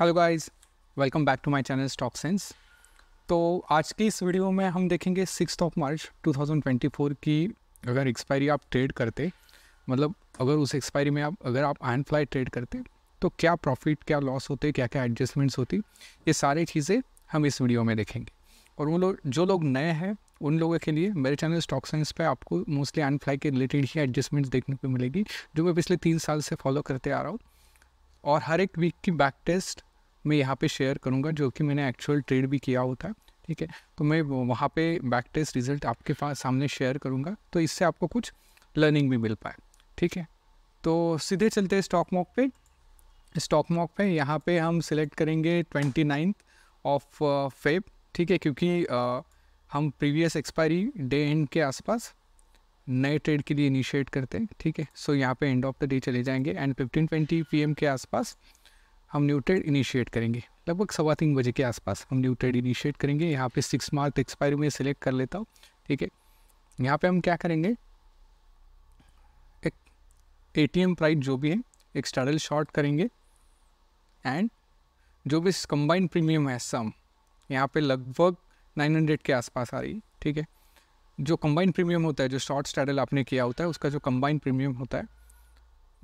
Hello guys welcome back to my channel stock sense तो आज की इस वीडियो में हम देखेंगे सिक्स ऑफ मार्च 2024 की अगर एक्सपायरी आप ट्रेड करते मतलब अगर उस एक्सपायरी में आप अगर आप आयन फ्लाई ट्रेड करते तो क्या प्रॉफिट क्या लॉस होते क्या क्या एडजस्टमेंट्स होती ये सारी चीज़ें हम इस वीडियो में देखेंगे और वो लोग जो लोग नए हैं उन लोगों के लिए मेरे चैनल स्टॉक साइंस पे आपको मोस्टली एंड फ्लाई के रिलेटेड ही एडजस्टमेंट्स देखने को मिलेगी जो मैं पिछले तीन साल से फॉलो करते आ रहा हूँ और हर एक वीक की बैक टेस्ट मैं यहाँ पे शेयर करूँगा जो कि मैंने एक्चुअल ट्रेड भी किया होता है ठीक है तो मैं वहाँ पे बैक टेस्ट रिजल्ट आपके पास सामने शेयर करूँगा तो इससे आपको कुछ लर्निंग भी मिल पाए ठीक है तो सीधे चलते हैं स्टॉक मॉक पे स्टॉक मॉक पे यहाँ पे हम सिलेक्ट करेंगे ट्वेंटी नाइन्थ ऑफ फेब ठीक है क्योंकि uh, हम प्रीवियस एक्सपायरी डे एंड के आसपास नए ट्रेड के लिए इनिशिएट करते हैं ठीक है सो so, यहाँ पे एंड ऑफ द डे चले जाएंगे एंड फिफ्टीन ट्वेंटी पी के आसपास हम न्यूट्रेड इनिशिएट करेंगे लगभग सवा तीन बजे के आसपास हम न्यूट्रेड इनिशिएट करेंगे यहाँ पे सिक्स मार्क एक्सपायरी में सिलेक्ट कर लेता हूँ ठीक है यहाँ पे हम क्या करेंगे एक ए टी एम प्राइस जो भी है एक स्टाडल शॉर्ट करेंगे एंड जो भी कंबाइंड प्रीमियम है सम यहाँ पे लगभग 900 के आसपास आ रही है ठीक है जो कंबाइंड प्रीमियम होता है जो शॉर्ट स्टैडल आपने किया होता है उसका जो कंबाइंड प्रीमियम होता है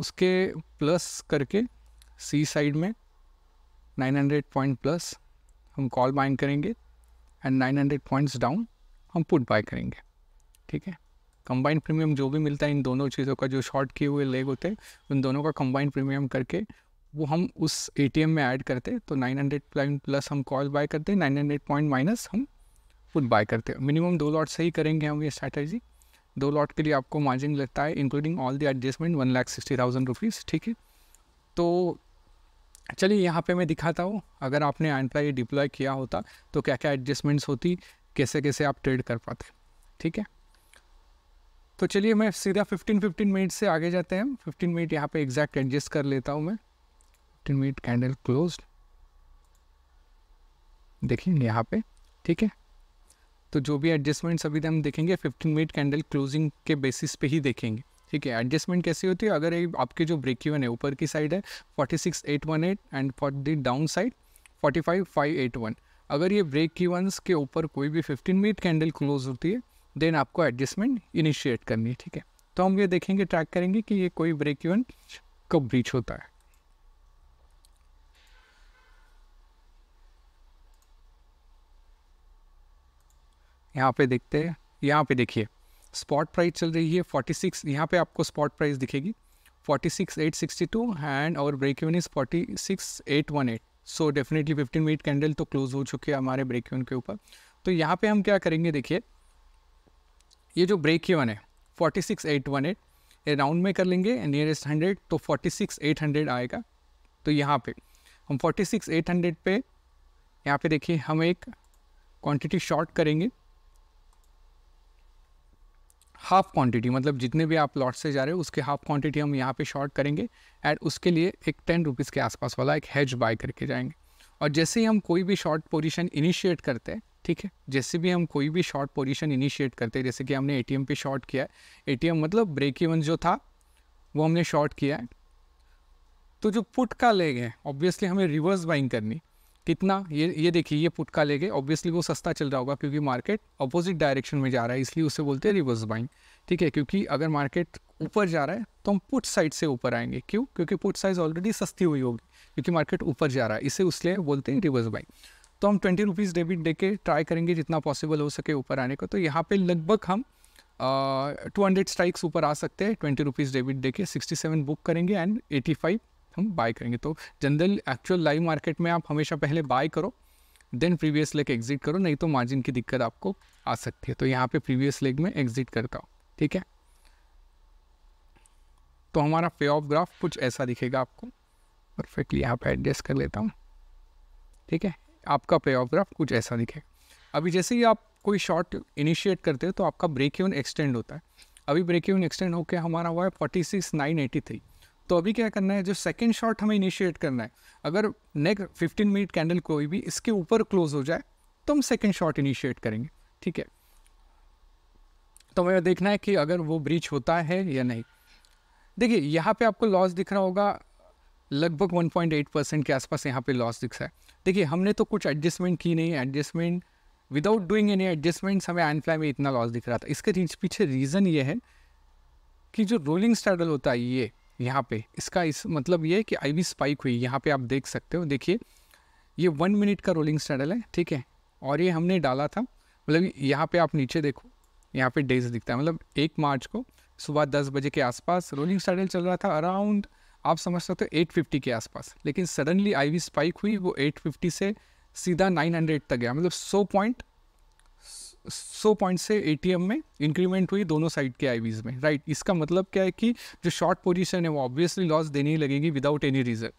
उसके प्लस करके सी साइड में 900 पॉइंट प्लस हम कॉल बाइंग करेंगे एंड 900 पॉइंट्स डाउन हम पुट बाय करेंगे ठीक है कंबाइंड प्रीमियम जो भी मिलता है इन दोनों चीज़ों का जो शॉर्ट किए हुए लेग होते हैं उन दोनों का कंबाइंड प्रीमियम करके वो हम उस ए में ऐड करते तो 900 पॉइंट प्लस हम कॉल बाय करते नाइन हंड्रेड पॉइंट माइनस हम पुट बाय करते हैं मिनिमम दो लॉट से ही करेंगे हम ये स्ट्रैटेजी दो लॉट के लिए आपको मार्जिन लगता है including all the adjustment one lakh sixty thousand rupees ठीक है तो चलिए यहाँ पे मैं दिखाता हूँ अगर आपने एंप्लाई डिप्लॉय किया होता तो क्या क्या एडजस्टमेंट्स होती कैसे कैसे आप ट्रेड कर पाते ठीक है तो चलिए मैं सीधा 15 15 मिनट से आगे जाते हैं 15 मिनट यहाँ पे एग्जैक्ट एडजस्ट कर लेता हूँ मैं 15 मिनट कैंडल क्लोज देखिए यहाँ पे ठीक है तो जो भी एडजस्टमेंट्स अभी हम देखेंगे फिफ्टीन मिनट कैंडल क्लोजिंग के बेसिस पे ही देखेंगे ठीक है एडजस्टमेंट कैसे होती है अगर आपके जो ब्रेक इवन है ऊपर की साइड है forty six eight one eight and for the down side forty five five eight one अगर ये ब्रेक इवंस के ऊपर कोई भी फिफ्टीन मिनट कैंडल क्लोज होती है देन आपको एडजस्टमेंट इनिशिएट करनी है ठीक है तो हम ये देखेंगे ट्रैक करेंगे कि ये कोई ब्रेक इवन कब ब्रीच होता है यहाँ पे देखते हैं यहाँ पे देखिए स्पॉट प्राइस चल रही है 46 सिक्स यहाँ पर आपको स्पॉट प्राइस दिखेगी 46,862 एंड और break even is 46,818 so definitely 15 minute candle तो क्लोज़ हो चुके हैं हमारे ब्रेक इवन के ऊपर तो यहाँ पे हम क्या करेंगे देखिए ये जो ब्रेक इवन है 46,818 ये राउंड में कर लेंगे नियरेस्ट 100 तो 46,800 आएगा तो यहाँ पे हम 46,800 पे यहाँ पे देखिए हम एक क्वांटिटी शॉर्ट करेंगे हाफ क्वांटिटी मतलब जितने भी आप लॉट से जा रहे हो उसके हाफ क्वांटिटी हम यहाँ पे शॉर्ट करेंगे एंड उसके लिए एक टेन रुपीज़ के आसपास वाला एक हेज बाय करके जाएंगे और जैसे ही हम कोई भी शॉर्ट पोजीशन इनिशिएट करते हैं ठीक है जैसे भी हम कोई भी शॉर्ट पोजीशन इनिशिएट करते हैं जैसे कि हमने ए पे शॉर्ट किया है ए मतलब ब्रेक इवन जो था वो हमने शॉर्ट किया है तो जो पुट का लेग है ऑब्वियसली हमें रिवर्स बाइंग करनी कितना ये ये देखिए ये पुटका लेके ऑब्वियसली वो सस्ता चल रहा होगा क्योंकि मार्केट अपोजिट डायरेक्शन में जा रहा है इसलिए उसे बोलते हैं रिवर्स बाइंग ठीक है क्योंकि अगर मार्केट ऊपर जा रहा है तो हम पुट साइड से ऊपर आएंगे क्यों क्योंकि पुट साइज ऑलरेडी सस्ती हुई होगी क्योंकि मार्केट ऊपर जा रहा है इसे उसलिए बोलते हैं रिवर्स बाइंग तो हम ट्वेंटी रुपीज़ डेबिट दे के ट्राई करेंगे जितना पॉसिबल हो सके ऊपर आने को तो यहाँ पे लगभग हम टू हंड्रेड स्ट्राइक्स ऊपर आ सकते हैं ट्वेंटी रुपीज़ डेबिट दे के सिक्सटी सेवन बुक करेंगे एंड एटी फाइव हम बाय करेंगे तो जनरल एक्चुअल लाइव मार्केट में आप हमेशा पहले बाय करो देन प्रीवियस लेग एग्जिट करो नहीं तो मार्जिन की दिक्कत आपको आ सकती है तो यहाँ पे प्रीवियस लेग में एग्जिट करता हूँ ठीक है तो हमारा पे ऑफ ग्राफ कुछ ऐसा दिखेगा आपको परफेक्टली यहाँ पे एडजस्ट कर लेता हूँ ठीक है आपका पे ऑफ ग्राफ कुछ ऐसा दिखेगा अभी जैसे ही आप कोई शॉर्ट इनिशिएट करते हो तो आपका ब्रेक इवन एक्सटेंड होता है अभी ब्रेक इवन एक्सटेंड होकर हमारा हुआ है forty six nine eighty three तो अभी क्या करना है जो सेकेंड शॉट हमें इनिशिएट करना है अगर नेक्स्ट फिफ्टीन मिनट कैंडल कोई भी इसके ऊपर क्लोज हो जाए तो हम सेकेंड शॉट इनिशिएट करेंगे ठीक है तो हमें देखना है कि अगर वो ब्रीच होता है या नहीं देखिए यहाँ पे आपको लॉस दिख रहा होगा लगभग 1.8 परसेंट के आसपास यहाँ पे लॉस दिख रहा है देखिए हमने तो कुछ एडजस्टमेंट की नहीं adjustment without doing any adjustments हमें फ्लाई में इतना लॉस दिख रहा था इसके पीछे रीज़न ये है कि जो रोलिंग स्टाइडल होता है ये यहाँ पे इसका इस मतलब ये है कि आई वी स्पाइक हुई यहाँ पे आप देख सकते हो देखिए ये वन मिनट का रोलिंग स्टैंडल है ठीक है और ये हमने डाला था मतलब यहाँ पे आप नीचे देखो यहाँ पे डेज दिखता है मतलब एक मार्च को सुबह दस बजे के आसपास रोलिंग स्टैंडल चल रहा था अराउंड आप समझ सकते हो एट फिफ्टी के आसपास लेकिन सडनली आई स्पाइक हुई वो एट फिफ्टी से सीधा नाइन हंड्रेड तक गया मतलब सौ पॉइंट सौ पॉइंट से ए में इंक्रीमेंट हुई दोनों साइड के आई में राइट इसका मतलब क्या है कि जो शॉर्ट पोजीशन है वो ऑब्वियसली लॉस देने ही लगेगी without any reason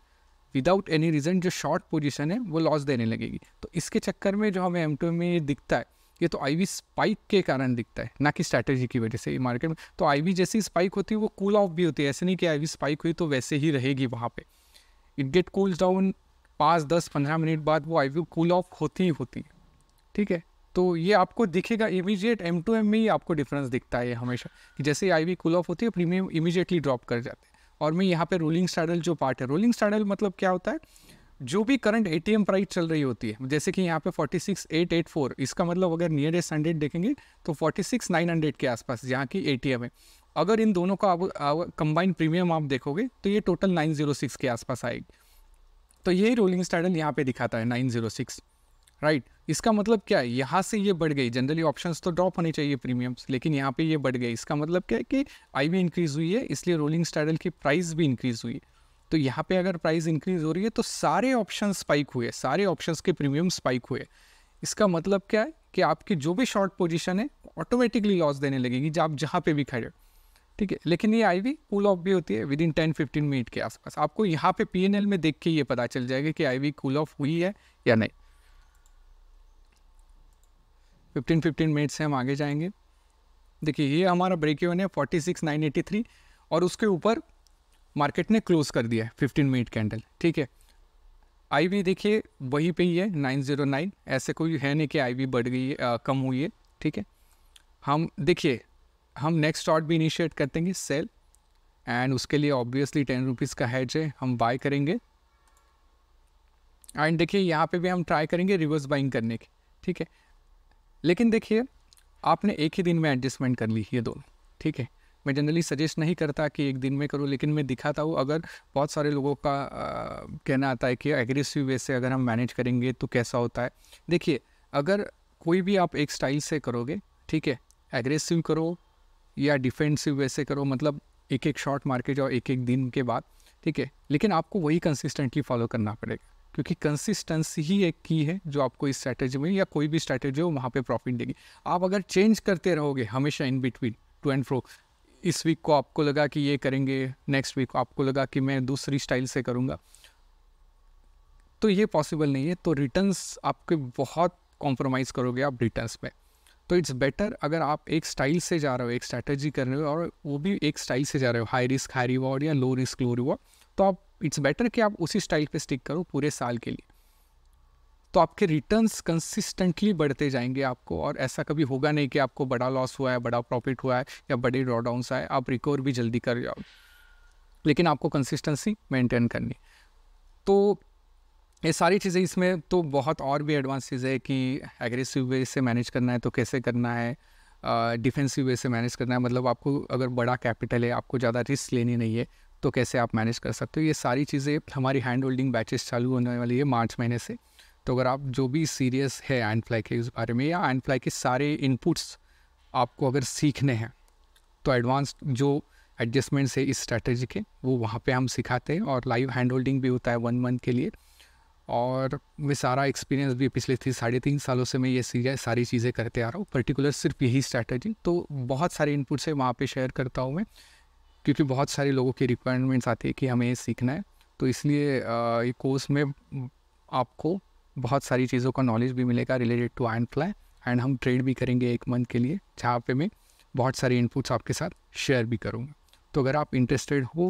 without any reason जो शॉर्ट पोजीशन है वो लॉस देने लगेगी तो इसके चक्कर में जो हमें एम टू में ये दिखता है ये तो वी स्पाइक के कारण दिखता है ना कि स्ट्रैटेजी की वजह से ये मार्केट में तो वी जैसी स्पाइक होती है वो कूल ऑफ भी होती है ऐसे नहीं कि वी स्पाइक हुई तो वैसे ही रहेगी वहाँ पर इट गेट कूल डाउन पाँच दस पंद्रह मिनट बाद वो वी कूल ऑफ होती ही होती है ठीक है तो ये आपको दिखेगा इमीजिएट एम टू एम में ही आपको डिफरेंस दिखता है हमेशा कि जैसे आई वी कूल ऑफ होती है प्रीमियम इमीजिएटली ड्रॉप कर जाते हैं और मैं यहाँ पे रोलिंग स्टाडल जो पार्ट है रोलिंग स्टाडल मतलब क्या होता है जो भी करंट ए प्राइस चल रही होती है जैसे कि यहाँ पे 46884 इसका मतलब अगर नियरेस्ट हंड्रेड देखेंगे तो 46900 के आसपास यहाँ की ए है अगर इन दोनों का कंबाइन प्रीमियम आप देखोगे तो ये टोटल 906 के आसपास आएगी तो यही रोलिंग स्टाइडल यहाँ पे दिखाता है 906 राइट इसका मतलब क्या है यहाँ से ये बढ़ गई जनरली ऑप्शंस तो ड्रॉप होने चाहिए प्रीमियम्स लेकिन यहाँ पे ये बढ़ गई इसका मतलब क्या है कि आई भी इंक्रीज़ हुई है इसलिए रोलिंग स्टाइडल की प्राइस भी इंक्रीज़ हुई तो यहाँ पे अगर प्राइस इंक्रीज़ हो रही है तो सारे ऑप्शन स्पाइक हुए सारे ऑप्शन के प्रीमियम स्पाइक हुए इसका मतलब क्या है कि आपकी जो भी शॉर्ट पोजिशन है ऑटोमेटिकली लॉस देने लगेगी जब आप जहाँ पर भी खड़े ठीक है लेकिन ये आई वी कूल ऑफ भी होती है within ten fifteen minute के आसपास आपको यहाँ पे पी में देख के ये पता चल जाएगा कि आई वी कूल ऑफ हुई है या नहीं फिफ्टीन फिफ्टीन मिनट से हम आगे जाएंगे देखिए ये हमारा ब्रेक इवन है forty six nine eighty three और उसके ऊपर मार्केट ने क्लोज़ कर दिया है फिफ्टीन मिनट कैंडल ठीक है आई वी देखिए वही पे ही है नाइन ज़ीरो नाइन ऐसे कोई है नहीं कि आई वी बढ़ गई है कम हुई है ठीक है हम देखिए हम नेक्स्ट शॉट भी इनिशिएट कर देंगे सेल एंड उसके लिए ऑब्वियसली टेन रुपीज़ का हैज है हम बाय करेंगे एंड देखिए यहाँ पे भी हम ट्राई करेंगे रिवर्स बाइंग करने की ठीक है लेकिन देखिए आपने एक ही दिन में एडजस्टमेंट कर ली ये दोनों ठीक है मैं जनरली सजेस्ट नहीं करता कि एक दिन में करो लेकिन मैं दिखाता हूँ अगर बहुत सारे लोगों का आ, कहना आता है कि एग्रेसिव वे से अगर हम मैनेज करेंगे तो कैसा होता है देखिए अगर कोई भी आप एक स्टाइल से करोगे ठीक है एग्रेसिव करो या डिफेंसिव वे से करो मतलब एक एक शॉट मार के जाओ एक एक दिन के बाद ठीक है लेकिन आपको वही कंसिस्टेंटली फॉलो करना पड़ेगा क्योंकि कंसिस्टेंसी ही एक की है जो आपको इस स्ट्रैटेजी में या कोई भी स्ट्रैटेजी हो वहाँ पे प्रॉफिट देगी आप अगर चेंज करते रहोगे हमेशा in between to and fro इस वीक को आपको लगा कि ये करेंगे नेक्स्ट वीक आपको लगा कि मैं दूसरी स्टाइल से करूँगा तो ये पॉसिबल नहीं है तो रिटर्न्स आपके बहुत कॉम्प्रोमाइज़ करोगे आप रिटर्न्स में तो इट्स बेटर अगर आप एक स्टाइल से जा रहे हो एक स्ट्रैटेजी कर रहे हो और वो भी एक स्टाइल से जा रहे हो हाई रिस्क हाई रिवॉर्ड या लो रिस्क लो रिवॉर्ड तो आप इट्स बेटर कि आप उसी स्टाइल पे स्टिक करो पूरे साल के लिए तो आपके रिटर्न्स कंसिस्टेंटली बढ़ते जाएंगे आपको और ऐसा कभी होगा नहीं कि आपको बड़ा लॉस हुआ है बड़ा प्रॉफिट हुआ है या बड़े ड्रॉडाउंस आए आप रिकवर भी जल्दी कर जाओ लेकिन आपको कंसिस्टेंसी मेंटेन करनी तो ये सारी चीज़ें इसमें तो बहुत और भी एडवांस चीज़ें है कि एग्रेसिव वे से मैनेज करना है तो कैसे करना है डिफेंसिव वे से मैनेज करना है मतलब आपको अगर बड़ा कैपिटल है आपको ज़्यादा रिस्क लेनी नहीं है तो कैसे आप मैनेज कर सकते हो ये सारी चीज़ें हमारी हैंड होल्डिंग बैचेस चालू होने वाली है मार्च महीने से तो अगर आप जो भी सीरियस है एंड फ्लाई के इस बारे में या एंड फ्लाई के सारे इनपुट्स आपको अगर सीखने हैं तो एडवांस जो एडजस्टमेंट्स है इस स्ट्रैटेजी के वो वहाँ पे हम सिखाते हैं और लाइव हैंड होल्डिंग भी होता है वन मंथ के लिए और मैं सारा एक्सपीरियंस भी पिछले तीन साढ़े तीन सालों से मैं ये सीरियस सारी चीज़ें करते आ रहा हूँ पर्टिकुलर सिर्फ यही स्ट्रैटेजी तो बहुत सारे इनपुट्स है वहाँ पर शेयर करता हूँ मैं क्योंकि बहुत सारे लोगों की रिक्वायरमेंट्स आती है कि हमें ये सीखना है तो इसलिए ये कोर्स में आपको बहुत सारी चीज़ों का नॉलेज भी मिलेगा related to and fly and हम ट्रेड भी करेंगे एक मंथ के लिए जहाँ पे मैं बहुत सारे इनपुट्स आपके साथ शेयर भी करूँगा तो अगर आप इंटरेस्टेड हो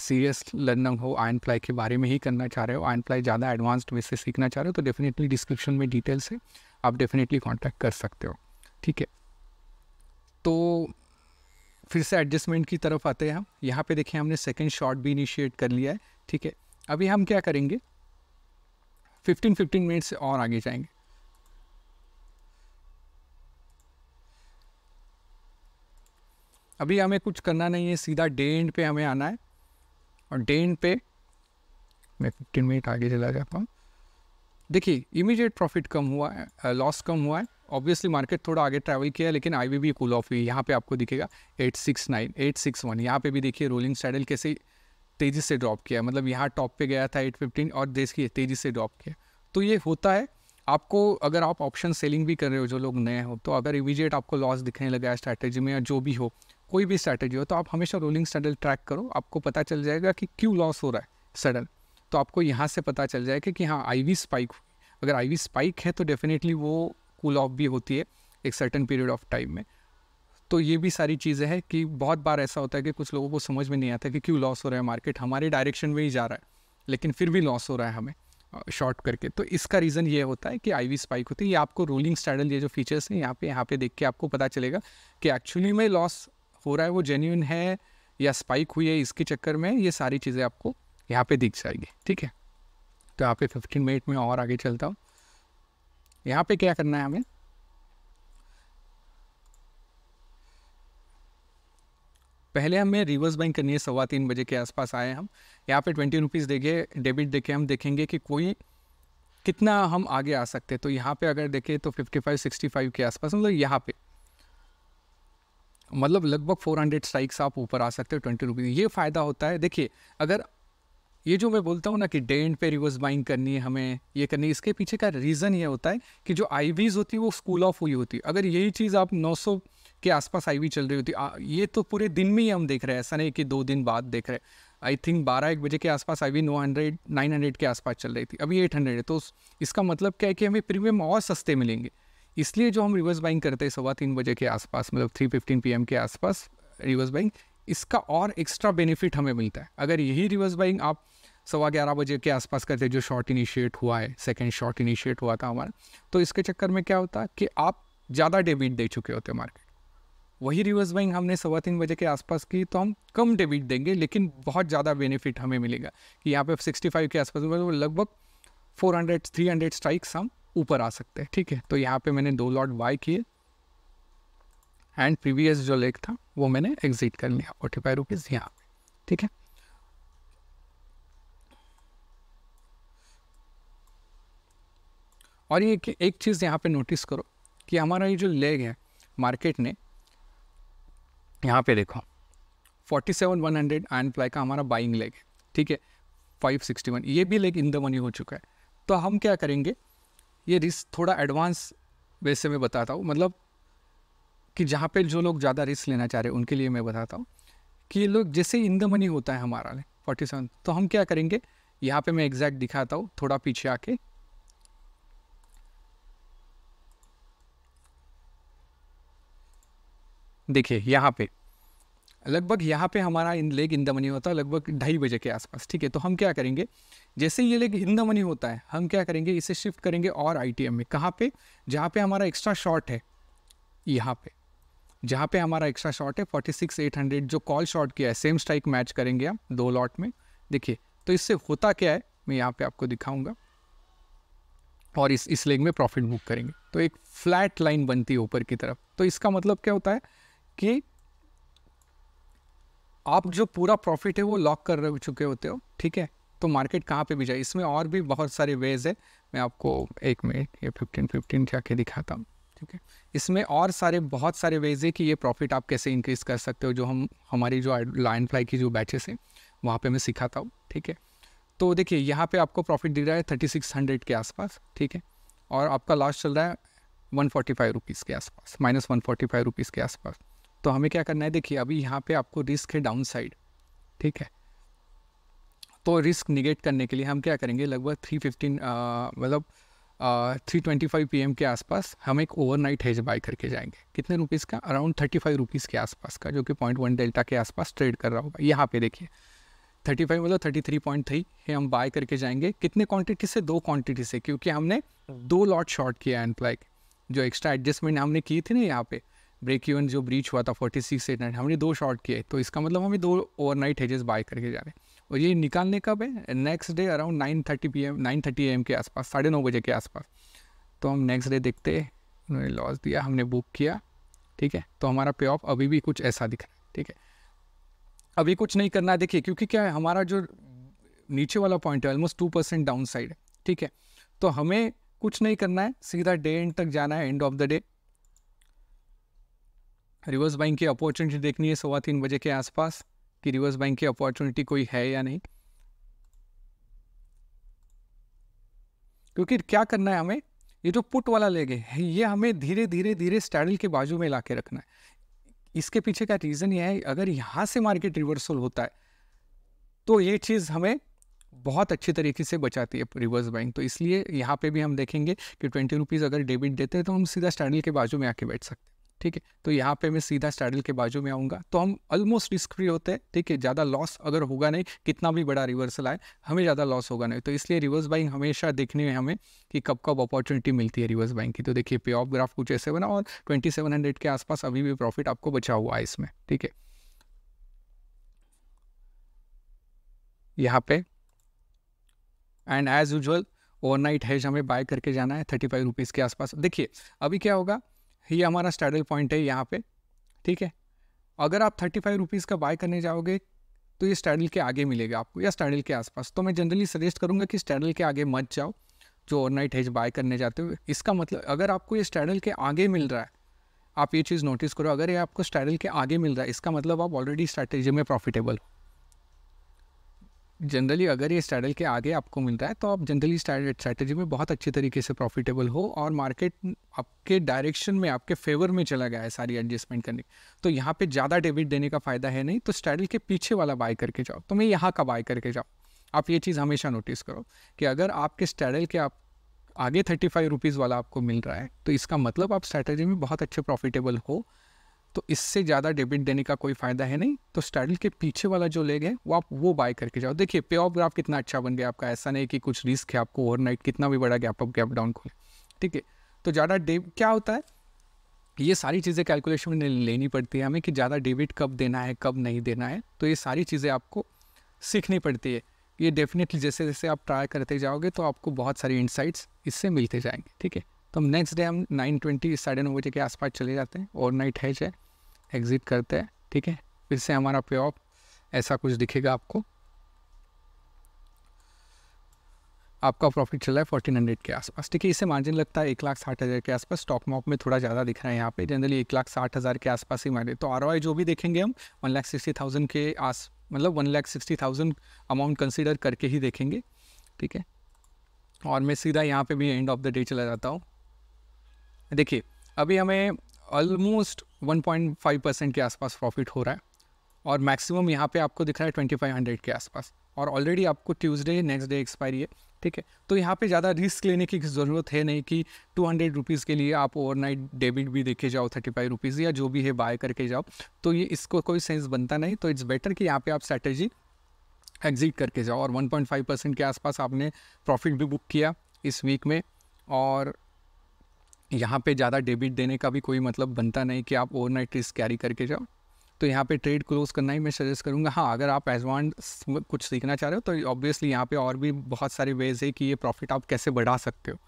सीरियस लर्निंग हो आयन फ्लाई के बारे में ही करना चाह रहे हो आयन फ्लाई ज़्यादा एडवांस्ड वे से सीखना चाह रहे हो तो डेफिनेटली डिस्क्रिप्शन में डिटेल्स है आप डेफिनेटली कॉन्टैक्ट कर सकते हो ठीक है तो फिर से एडजस्टमेंट की तरफ आते हैं हम यहाँ पे देखें हमने सेकंड शॉट भी इनिशिएट कर लिया है ठीक है अभी हम क्या करेंगे 15 15 मिनट से और आगे जाएंगे अभी हमें कुछ करना नहीं है सीधा डे एंड पे हमें आना है और डे एंड पे मैं फिफ्टीन मिनट आगे चला जाता हूँ देखिए इमीडिएट प्रॉफिट कम हुआ है लॉस कम हुआ है ऑब्वियसली मार्केट थोड़ा आगे ट्रैवल किया है लेकिन आई वी भी कूल ऑफ हुई यहाँ पे आपको दिखेगा eight six nine eight six one यहाँ पे भी देखिए रोलिंग सैडल कैसे तेज़ी से ड्रॉप किया मतलब यहाँ टॉप पे गया था एट फिफ्टीन और देश की तेज़ी से ड्रॉप किया तो ये होता है आपको अगर आप ऑप्शन सेलिंग भी कर रहे हो जो लोग नए हो तो अगर इमीजिएट आपको लॉस दिखने लगा है स्ट्रैटेजी में या जो भी हो कोई भी स्ट्रैटेजी हो तो आप हमेशा रोलिंग सैडल ट्रैक करो आपको पता चल जाएगा कि क्यों लॉस हो रहा है सडन तो आपको यहाँ से पता चल जाएगा कि हाँ आई वी स्पाइक हुई अगर आई वी स्पाइक है तो डेफिनेटली वो कूल ऑफ भी होती है एक सर्टन पीरियड ऑफ टाइम में तो ये भी सारी चीज़ें हैं कि बहुत बार ऐसा होता है कि कुछ लोगों को समझ में नहीं आता कि क्यों लॉस हो रहा है मार्केट हमारे डायरेक्शन में ही जा रहा है लेकिन फिर भी लॉस हो रहा है हमें शॉर्ट करके तो इसका रीज़न ये होता है कि आई वी स्पाइक होती है ये आपको रोलिंग स्टैंडल ये जो फीचर्स हैं यहाँ पे यहाँ पे देख के आपको पता चलेगा कि एक्चुअली में लॉस हो रहा है वो जेन्यून है या स्पाइक हुई है इसके चक्कर में ये सारी चीज़ें आपको यहाँ पे दिख जाएगी ठीक है तो यहाँ पे फिफ्टीन मिनट में और आगे चलता हूँ यहाँ पे क्या करना है हमें पहले हमें रिवर्स बैंक करनी है सवा तीन बजे के आसपास आए हम यहाँ पे ट्वेंटी रुपीज़ देखे डेबिट देखे हम देखेंगे कि कोई कितना हम आगे आ सकते हैं तो यहाँ पे अगर देखें तो फिफ्टी फाइव सिक्सटी फाइव के आसपास मतलब यहाँ पे मतलब लगभग फोर हंड्रेड स्ट्राइक्स आप ऊपर आ सकते हो ट्वेंटी रुपीज़ ये फ़ायदा होता है देखिए अगर ये जो मैं बोलता हूँ ना कि डे एंड पे रिवर्स बाइंग करनी है हमें ये करनी है इसके पीछे का रीज़न ये होता है कि जो आई होती है वो स्कूल ऑफ हुई होती है अगर यही चीज़ आप 900 के आसपास आई चल रही होती आ, ये तो पूरे दिन में ही हम देख रहे हैं ऐसा नहीं कि दो दिन बाद देख रहे आई थिंक बारह एक बजे के आसपास आई वी नौ हंड्रेड नाइन हंड्रेड के आसपास चल रही थी अभी एट हंड्रेड है तो इसका मतलब क्या है कि हमें प्रीमियम और सस्ते मिलेंगे इसलिए जो हम रिवर्स बाइंग करते हैं सवा तीन बजे के आसपास मतलब थ्री फिफ्टीन पी के आसपास रिवर्स बाइंग इसका और एक्स्ट्रा बेनिफिट हमें मिलता है अगर यही रिवर्स बाइंग आप सवा ग्यारह बजे के आसपास करते जो शॉर्ट इनिशिएट हुआ है सेकेंड शॉर्ट इनिशिएट हुआ था हमारा तो इसके चक्कर में क्या होता कि आप ज़्यादा डेबिट दे चुके होते मार्केट वही रिवर्स बाइंग हमने सवा तीन बजे के आसपास की तो हम कम डेबिट देंगे लेकिन बहुत ज़्यादा बेनिफिट हमें मिलेगा कि यहाँ पे 65 के आसपास तो लगभग 400 300 स्ट्राइक्स हम ऊपर आ सकते हैं ठीक है तो यहाँ पे मैंने दो लॉट बाय किए एंड प्रीवियस जो लेग था वो मैंने एग्जिट कर लिया फोर्टी फाइव रुपीज़ यहाँ ठीक है और ये एक चीज़ यहाँ पे नोटिस करो कि हमारा ये जो लेग है मार्केट ने यहाँ पे देखो forty seven one hundred and fly का हमारा बाइंग लेग है ठीक है फाइव सिक्सटी वन ये भी लेग इन द मनी हो चुका है तो हम क्या करेंगे ये रिस्क थोड़ा एडवांस वैसे मैं बताता हूँ मतलब कि जहाँ पे जो लोग ज़्यादा रिस्क लेना चाह रहे हैं उनके लिए मैं बताता हूँ कि लोग जैसे इन द मनी होता है हमारा फोर्टी सेवन तो हम क्या करेंगे यहाँ पे मैं एग्जैक्ट दिखाता हूँ थोड़ा पीछे आके देखिए यहाँ पे लगभग यहाँ पे हमारा in leg in the money होता है लगभग ढाई बजे के आसपास ठीक है तो हम क्या करेंगे जैसे ये लेग इन द मनी होता है हम क्या करेंगे इसे शिफ्ट करेंगे और आईटीएम में कहाँ पे जहाँ पे हमारा एक्स्ट्रा शॉर्ट है यहाँ पे जहाँ पे हमारा एक्स्ट्रा शॉट है फोर्टी सिक्स एट हंड्रेड जो कॉल शॉट किया है सेम स्ट्राइक मैच करेंगे आप दो लॉट में देखिए तो इससे होता क्या है मैं यहाँ पे आपको दिखाऊंगा और इस इस लेग में प्रॉफिट बुक करेंगे तो एक फ्लैट लाइन बनती है ऊपर की तरफ तो इसका मतलब क्या होता है कि आप जो पूरा प्रॉफिट है वो लॉक कर चुके होते हो ठीक है तो मार्केट कहाँ पे भी जाए इसमें और भी बहुत सारे वेज है मैं आपको एक मिनट या फिफ्टीन फिफ्टीन जाके दिखाता हूँ ठीक है इसमें और सारे बहुत सारे वेज है कि ये प्रॉफिट आप कैसे इंक्रीज़ कर सकते हो जो हम हमारी जो लाइन फ्लाई की जो बैचेस है वहाँ पे मैं सिखाता हूँ ठीक है तो देखिए यहाँ पे आपको प्रॉफिट दिख रहा है थर्टी सिक्स हंड्रेड के आसपास ठीक है और आपका लॉस चल रहा है वन फोर्टी फाइव रुपीज़ के आसपास minus one forty five rupees के आसपास तो हमें क्या करना है देखिए अभी यहाँ पे आपको रिस्क है डाउन साइड ठीक है तो रिस्क निगेट करने के लिए हम क्या करेंगे लगभग थ्री फिफ्टीन मतलब थ्री ट्वेंटी फाइव पी के आसपास हम एक ओवरनाइट हेज बाय करके जाएंगे कितने रुपीज़ का अराउंड थर्टी फाइव रुपीज़ के आसपास का जो कि पॉइंट वन डेल्टा के आसपास ट्रेड कर रहा होगा यहाँ पे देखिए थर्टी फाइव मतलब थर्टी थ्री पॉइंट थ्री ये हम बाय करके जाएंगे कितने क्वांटिटी से दो क्वांटिटी से क्योंकि हमने हम्म। दो लॉट शॉर्ट किया एनप्लाइक जो एक्स्ट्रा एडजस्टमेंट हमने की थी ना यहाँ पे ब्रेक इवन जो ब्रीच हुआ था फोर्टी सिक्स एट हमने दो शॉर्ट किए तो इसका मतलब हमें दो ओवरनाइट हेजेस बाय करके जा रहे हैं और ये निकालने कब है next day around nine thirty P M nine thirty AM के आसपास साढ़े नौ बजे के आसपास तो हम नेक्स्ट डे देखते उन्होंने लॉस दिया हमने बुक किया ठीक है तो हमारा पे ऑफ अभी भी कुछ ऐसा दिख रहा है ठीक है अभी कुछ नहीं करना है देखिए क्योंकि क्या है हमारा जो नीचे वाला पॉइंट है almost two percent down side है ठीक है तो हमें कुछ नहीं करना है सीधा डे एंड तक जाना है end of the day reverse buying की अपॉर्चुनिटी देखनी है सवा तीन बजे के आसपास कि रिवर्स बैंक की अपॉर्चुनिटी कोई है या नहीं क्योंकि क्या करना है हमें ये जो पुट वाला लेग है ये हमें धीरे धीरे धीरे स्टैडल के बाजू में ला के रखना है इसके पीछे का रीज़न ये है अगर यहाँ से मार्केट रिवर्सल होता है तो ये चीज़ हमें बहुत अच्छी तरीके से बचाती है रिवर्स बैंक तो इसलिए यहाँ पे भी हम देखेंगे कि ट्वेंटी रुपीज़ अगर डेबिट देते हैं तो हम सीधा स्टैंडल के बाजू में आके बैठ सकते हैं ठीक है तो यहाँ पे मैं सीधा स्टैडल के बाजू में आऊँगा तो हम ऑलमोस्ट रिस्क फ्री होते हैं ठीक है ज़्यादा लॉस अगर होगा नहीं कितना भी बड़ा रिवर्सल आए हमें ज़्यादा लॉस होगा नहीं तो इसलिए रिवर्स बाइंग हमेशा देखने में हमें कि कब कब अपॉर्चुनिटी मिलती है रिवर्स बाइंग की तो देखिए पे ऑफ ग्राफ कुछ ऐसे बना और ट्वेंटी सेवन हंड्रेड के आसपास अभी भी प्रॉफिट आपको बचा हुआ है इसमें ठीक है यहाँ पे and as usual overnight hedge हमें बाय करके जाना है थर्टी फाइव रुपीज़ के आसपास देखिए अभी क्या होगा ये हमारा स्टैडल पॉइंट है यहाँ पे ठीक है अगर आप थर्टी फाइव रुपीज़ का बाय करने जाओगे तो ये स्टैडल के आगे मिलेगा आपको या स्टैडल के आसपास तो मैं जनरली सजेस्ट करूँगा कि स्टैडल के आगे मत जाओ जो ओवर नाइट हेज बाय करने जाते हो इसका मतलब अगर आपको ये स्टैडल के आगे मिल रहा है आप ये चीज़ नोटिस करो अगर ये आपको स्टैडल के आगे मिल रहा है इसका मतलब आप ऑलरेडी स्ट्रैटेजी में प्रॉफिटेबल हो जनरली अगर ये स्टैडल के आगे आपको मिलता है तो आप जनरली स्ट्रैटेजी में बहुत अच्छे तरीके से प्रॉफिटेबल हो और मार्केट आपके डायरेक्शन में आपके फेवर में चला गया है सारी एडजस्टमेंट करने तो यहाँ पे ज़्यादा डेबिट देने का फ़ायदा है नहीं तो स्टैडल के पीछे वाला बाय करके जाओ तो मैं यहाँ का बाय करके जाओ आप ये चीज़ हमेशा नोटिस करो कि अगर आपके स्ट्रैटल के आप आगे थर्टी फाइव रुपीज़ वाला आपको मिल रहा है तो इसका मतलब आप स्ट्रैटेजी में बहुत अच्छे प्रॉफिटेबल हो तो इससे ज़्यादा डेबिट देने का कोई फ़ायदा है नहीं तो स्टैडल के पीछे वाला जो लेग है वो आप वो बाय करके जाओ देखिए पे ऑफ ग्राफ कितना अच्छा बन गया आपका ऐसा नहीं कि कुछ रिस्क है आपको ओवरनाइट कितना भी बड़ा गैप अप गैप डाउन खोले ठीक है तो ज़्यादा डे क्या होता है ये सारी चीज़ें कैलकुलेशन में लेनी पड़ती है हमें कि ज़्यादा डेबिट कब देना है कब नहीं देना है तो ये सारी चीज़ें आपको सीखनी पड़ती है ये डेफिनेटली जैसे जैसे आप ट्राई करते जाओगे तो आपको बहुत सारी इंसाइट्स इससे मिलते जाएंगे ठीक है तो हम नेक्स्ट डे हम नाइन ट्वेंटी साढ़े नौ बजे के आसपास चले जाते हैं और नाइट हैच है एग्ज़िट करते हैं ठीक है फिर से हमारा पे ऑफ ऐसा कुछ दिखेगा आपको आपका प्रॉफिट चल रहा है फोर्टीन हंड्रेड के आसपास ठीक है इससे मार्जिन लगता है एक लाख साठ हज़ार के आसपास स्टॉक मॉप में थोड़ा ज़्यादा दिख रहा है यहाँ पे जनरली एक लाख साठ हज़ार के आसपास ही मारे तो आर जो भी देखेंगे हम वन लाख सिक्सटी थाउजेंड के आस मतलब one lakh sixty thousand amount consider करके ही देखेंगे ठीक है और मैं सीधा यहाँ पे भी एंड ऑफ द डे चला जाता हूँ देखिए अभी हमें ऑलमोस्ट 1.5 परसेंट के आसपास प्रॉफिट हो रहा है और मैक्सिमम यहाँ पे आपको दिख रहा है 2500 के आसपास और ऑलरेडी आपको ट्यूसडे नेक्स्ट डे एक्सपायरी है ठीक है तो यहाँ पे ज़्यादा रिस्क लेने की ज़रूरत है नहीं कि टू हंड्रेड रुपीज़ के लिए आप ओवरनाइट डेबिट भी देखे जाओ थर्टी फाइव रुपीज़ या जो भी है बाय करके जाओ तो ये इसको कोई सेंस बनता नहीं तो इट्स बेटर कि यहाँ पे आप स्ट्रैटेजी एग्जिट करके जाओ और 1.5 परसेंट के आसपास आपने प्रॉफिट भी बुक किया इस वीक में और यहाँ पे ज़्यादा डेबिट देने का भी कोई मतलब बनता नहीं कि आप ओवरनाइट रिस्क कैरी करके जाओ तो यहाँ पे ट्रेड क्लोज करना ही मैं सजेस्ट करूँगा हाँ अगर आप एजवान कुछ सीखना चाह रहे हो तो ऑब्वियसली यहाँ पे और भी बहुत सारे वेज है कि ये प्रॉफिट आप कैसे बढ़ा सकते हो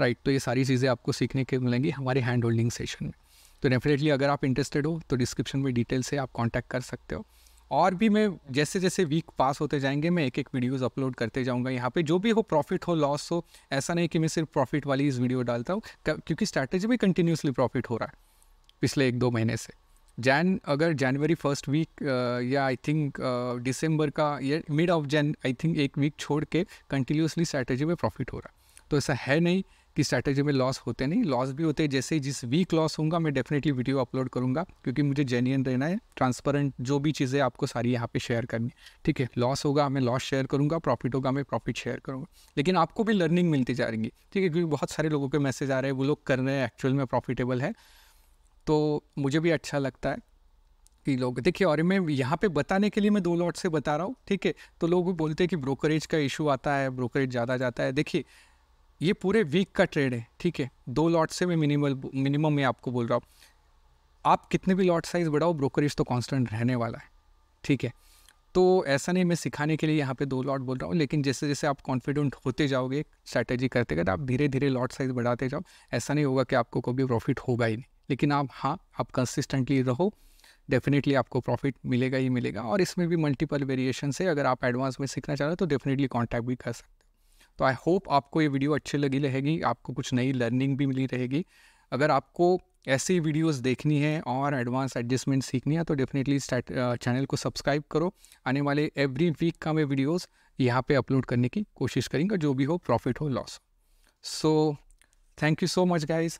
राइट तो ये सारी चीज़ें आपको सीखने के मिलेंगी हमारे हैंड होल्डिंग सेशन में तो डेफिनेटली अगर आप इंटरेस्टेड हो तो डिस्क्रिप्शन में डिटेल से आप कॉन्टैक्ट कर सकते हो और भी मैं जैसे जैसे वीक पास होते जाएंगे मैं एक एक वीडियोस अपलोड करते जाऊंगा यहाँ पे जो भी हो प्रॉफिट हो लॉस हो ऐसा नहीं कि मैं सिर्फ प्रॉफिट वाली इस वीडियो डालता हूँ क्योंकि स्ट्रैटेजी भी कंटिन्यूसली प्रॉफिट हो रहा है पिछले एक दो महीने से जैन अगर जनवरी फर्स्ट वीक या आई थिंक दिसंबर का या mid of Jan I think एक वीक छोड़ के कंटिन्यूसली स्ट्रैटेजी में प्रॉफिट हो रहा है तो ऐसा है नहीं कि स्ट्रैटेजी में लॉस होते नहीं लॉस भी होते जैसे जिस वीक लॉस होगा मैं डेफिनेटली वीडियो अपलोड करूँगा क्योंकि मुझे जेन्यन रहना है ट्रांसपेरेंट जो भी चीज़ें आपको सारी यहाँ पे शेयर करनी ठीक है लॉस होगा मैं लॉस शेयर करूँगा प्रॉफिट होगा मैं प्रॉफिट शेयर करूँगा लेकिन आपको भी लर्निंग मिलती जा रही ठीक है क्योंकि बहुत सारे लोगों के मैसेज आ रहे हैं वो लोग कर रहे हैं एक्चुअल में प्रॉफिटेबल है तो मुझे भी अच्छा लगता है कि लोग देखिए और मैं यहाँ पे बताने के लिए मैं दो लॉट से बता रहा हूँ ठीक है तो लोग बोलते हैं कि ब्रोकरेज का इशू आता है ब्रोकरेज ज़्यादा जाता है देखिए ये पूरे वीक का ट्रेड है ठीक है दो लॉट से मैं मिनिमल मिनिमम में आपको बोल रहा हूँ आप कितने भी लॉट साइज़ बढ़ाओ ब्रोकरेज तो कांस्टेंट रहने वाला है ठीक है तो ऐसा नहीं मैं सिखाने के लिए यहाँ पे दो लॉट बोल रहा हूँ लेकिन जैसे जैसे आप कॉन्फिडेंट होते जाओगे स्ट्रैटेजी करते करते आप धीरे धीरे लॉट साइज़ बढ़ाते जाओ ऐसा नहीं होगा कि आपको कभी प्रॉफिट होगा ही नहीं लेकिन आप हाँ आप कंसिस्टेंटली रहो डेफिनेटली आपको प्रॉफिट मिलेगा ही मिलेगा और इसमें भी मल्टीपल वेरिएशन है अगर आप एडवांस में सीखना चाह रहे हो तो डेफिनेटली कॉन्टैक्ट भी कर सकते तो आई होप आपको ये वीडियो अच्छी लगी रहेगी आपको कुछ नई लर्निंग भी मिली रहेगी अगर आपको ऐसी वीडियोस देखनी है और एडवांस एडजस्टमेंट सीखनी है तो डेफिनेटली चैनल को सब्सक्राइब करो आने वाले एवरी वीक का मैं वीडियोस यहाँ पे अपलोड करने की कोशिश करेंगे जो भी हो प्रॉफिट हो loss so thank you so much guys